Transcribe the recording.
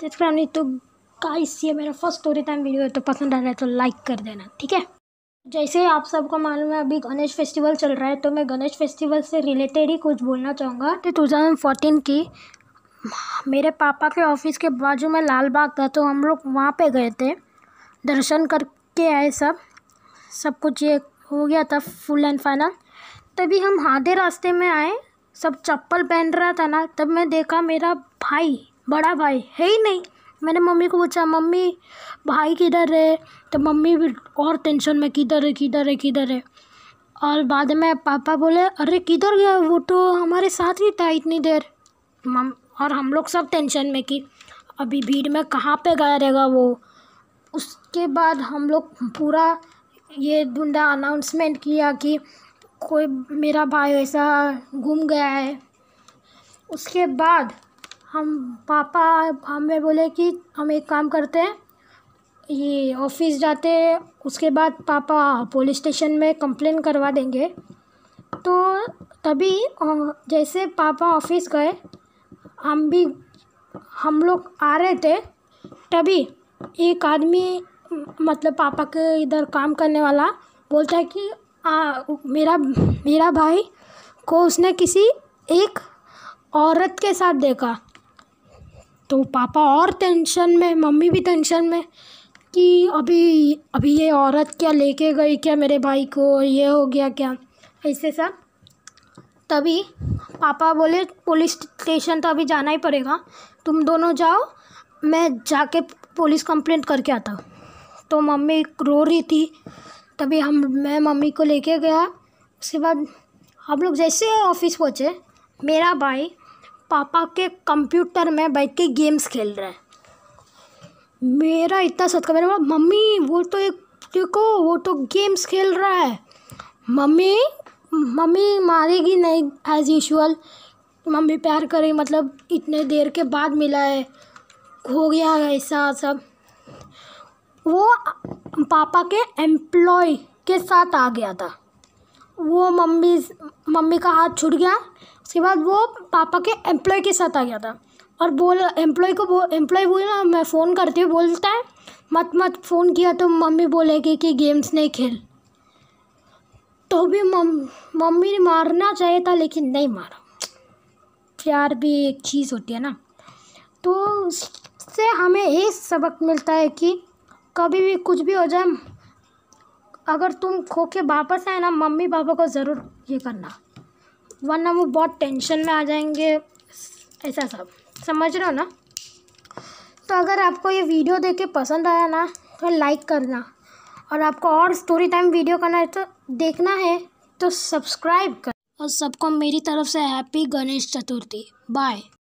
subscribe नहीं तो guys ये मेरा फर्स्ट स्टोरी टाइम वीडियो है तो पसंद आ रहा है तो लाइक कर देना ठीक है जैसे आप सबको मालूम है अभी गणेश फेस्टिवल चल रहा है तो मैं गणेश फेस्टिवल से रिलेटेड ही कुछ बोलना चाहूँगा तो टू थाउजेंड फोर्टीन की मेरे पापा के ऑफिस के बाजू में लाल बाग था तो हम लोग वहाँ पे गए थे दर्शन करके आए सब सब कुछ ये हो गया था फुल एंड फाइनल तभी हम आधे रास्ते में आए सब चप्पल पहन रहा था ना तब मैं देखा मेरा भाई बड़ा भाई है ही नहीं मैंने मम्मी को पूछा मम्मी भाई किधर है तो मम्मी भी और टेंशन में किधर है किधर है किधर है और बाद में पापा बोले अरे किधर गया वो तो हमारे साथ ही था इतनी देर मम और हम लोग सब टेंशन में कि अभी भीड़ में कहाँ पे गया रहेगा वो उसके बाद हम लोग पूरा ये ढूंढा अनाउंसमेंट किया कि कोई मेरा भाई ऐसा घूम गया है उसके बाद हम पापा हमें बोले कि हम एक काम करते हैं ये ऑफिस जाते उसके बाद पापा पुलिस स्टेशन में कंप्लेन करवा देंगे तो तभी जैसे पापा ऑफिस गए हम भी हम लोग आ रहे थे तभी एक आदमी मतलब पापा के इधर काम करने वाला बोलता है कि आ, मेरा मेरा भाई को उसने किसी एक औरत के साथ देखा तो पापा और टेंशन में मम्मी भी टेंशन में कि अभी अभी ये औरत क्या लेके गई क्या मेरे भाई को ये हो गया क्या ऐसे सब तभी पापा बोले पुलिस स्टेशन तो अभी जाना ही पड़ेगा तुम दोनों जाओ मैं जाके पुलिस कंप्लेंट करके आता तो मम्मी रो रही थी तभी हम मैं मम्मी को लेके गया उसके बाद हम लोग जैसे ऑफिस पहुँचे मेरा भाई पापा के कंप्यूटर में बैठ के गेम्स खेल रहे हैं मेरा इतना सदका मैंने बोला मम्मी वो तो एक देखो वो तो गेम्स खेल रहा है मम्मी मम्मी मारेगी नहीं एज यूजल मम्मी प्यार करेगी मतलब इतने देर के बाद मिला है हो गया ऐसा सब वो पापा के एम्प्लॉय के साथ आ गया था वो मम्मी मम्मी का हाथ छूट गया उसके बाद वो पापा के एम्प्लॉय के साथ आ गया था और बोल एम्प्लॉय को बोल एम्प्लॉय ना मैं फ़ोन करती हूँ बोलता है मत मत फ़ोन किया तो मम्मी बोलेगी कि गेम्स नहीं खेल तो भी मम मम्मी ने मारना चाहिए था लेकिन नहीं मारा प्यार भी एक चीज़ होती है ना तो उससे हमें ये सबक मिलता है कि कभी भी कुछ भी हो जाए अगर तुम खो के वापस आए ना मम्मी पापा को ज़रूर ये करना वरना वो बहुत टेंशन में आ जाएंगे ऐसा सब समझ रहे हो ना तो अगर आपको ये वीडियो देख के पसंद आया ना तो लाइक करना और आपको और स्टोरी टाइम वीडियो करना है तो देखना है तो सब्सक्राइब कर और सबको मेरी तरफ से हैप्पी गणेश चतुर्थी बाय